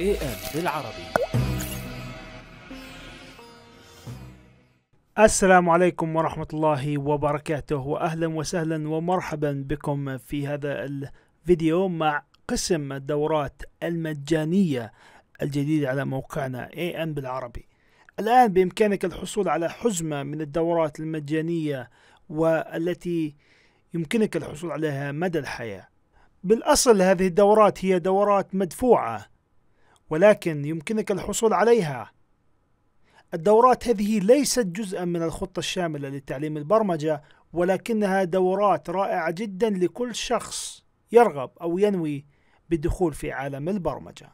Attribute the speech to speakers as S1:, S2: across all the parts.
S1: اي ام بالعربي السلام عليكم ورحمة الله وبركاته وأهلا وسهلا ومرحبا بكم في هذا الفيديو مع قسم الدورات المجانية الجديدة على موقعنا اي ام بالعربي الآن بإمكانك الحصول على حزمة من الدورات المجانية والتي يمكنك الحصول عليها مدى الحياة بالأصل هذه الدورات هي دورات مدفوعة ولكن يمكنك الحصول عليها الدورات هذه ليست جزءا من الخطة الشاملة لتعليم البرمجة ولكنها دورات رائعة جدا لكل شخص يرغب أو ينوي بالدخول في عالم البرمجة.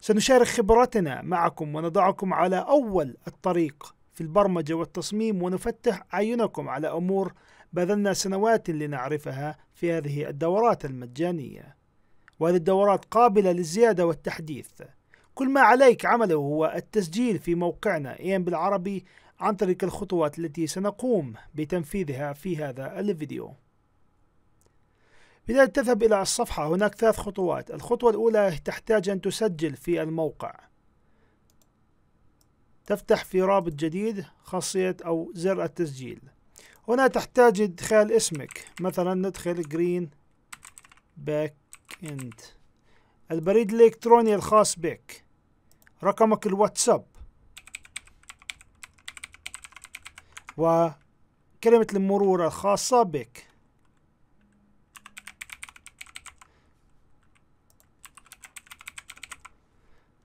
S1: سنشارك خبرتنا معكم ونضعكم على أول الطريق في البرمجة والتصميم ونفتح أعينكم على أمور بذلنا سنوات لنعرفها في هذه الدورات المجانية. وهذه الدورات قابلة للزيادة والتحديث كل ما عليك عمله هو التسجيل في موقعنا ايام بالعربي عن طريق الخطوات التي سنقوم بتنفيذها في هذا الفيديو بداية تذهب إلى الصفحة هناك ثلاث خطوات الخطوة الأولى تحتاج أن تسجل في الموقع تفتح في رابط جديد خاصية أو زر التسجيل هنا تحتاج إدخال اسمك مثلا ندخل جرين باك انت البريد الالكتروني الخاص بك رقمك الواتساب وكلمة المرور الخاصة بك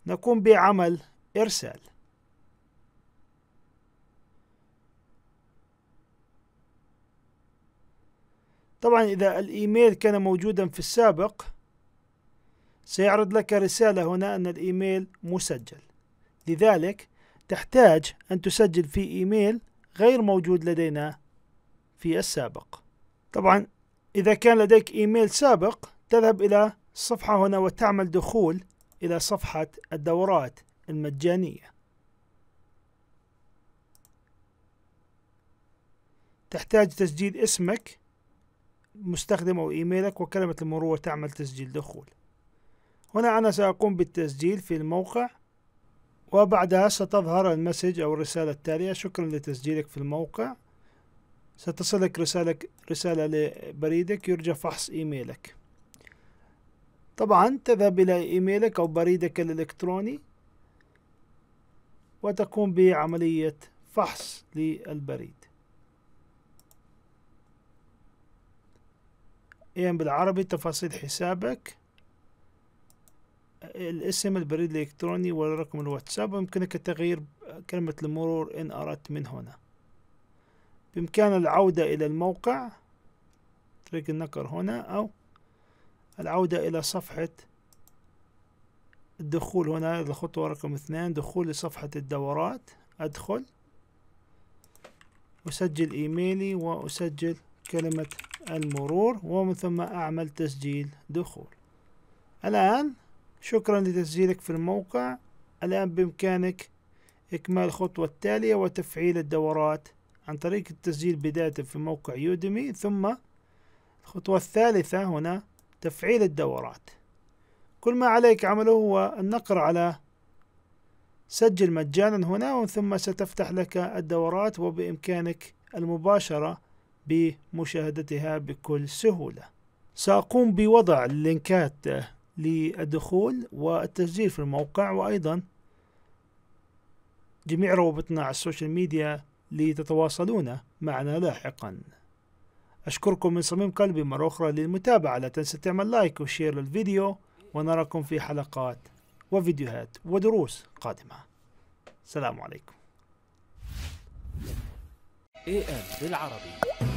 S1: نقوم بعمل إرسال طبعا إذا الإيميل كان موجودا في السابق سيعرض لك رسالة هنا أن الإيميل مسجل لذلك تحتاج أن تسجل في إيميل غير موجود لدينا في السابق طبعا إذا كان لديك إيميل سابق تذهب إلى الصفحة هنا وتعمل دخول إلى صفحة الدورات المجانية تحتاج تسجيل اسمك مستخدم أو إيميلك وكلمة المرور تعمل تسجيل دخول هنا أنا سأقوم بالتسجيل في الموقع وبعدها ستظهر المسج أو الرسالة التالية شكرا لتسجيلك في الموقع ستصلك رسالة رسالة لبريدك يرجى فحص إيميلك طبعا تذهب إلى إيميلك أو بريدك الإلكتروني وتقوم بعملية فحص للبريد إيم بالعربي تفاصيل حسابك الاسم البريد الإلكتروني ورقم الواتساب ويمكنك تغيير كلمة المرور إن أردت من هنا بإمكان العودة إلى الموقع تريك النقر هنا أو العودة إلى صفحة الدخول هنا الخطوة رقم اثنان دخول لصفحة الدورات أدخل أسجل إيميلي وأسجل كلمة المرور ومن ثم أعمل تسجيل دخول الآن شكرا لتسجيلك في الموقع الآن بإمكانك إكمال الخطوة التالية وتفعيل الدورات عن طريق التسجيل بداية في موقع يوديمي ثم الخطوة الثالثة هنا تفعيل الدورات كل ما عليك عمله هو النقر على سجل مجانا هنا ثم ستفتح لك الدورات وبإمكانك المباشرة بمشاهدتها بكل سهولة سأقوم بوضع اللينكات للدخول والتسجيل في الموقع وأيضا جميع روابطنا على السوشيال ميديا لتتواصلون معنا لاحقا أشكركم من صميم قلبي مرة أخرى للمتابعة لا تنسى تعمل لايك وشير للفيديو ونراكم في حلقات وفيديوهات ودروس قادمة السلام عليكم AM ام بالعربي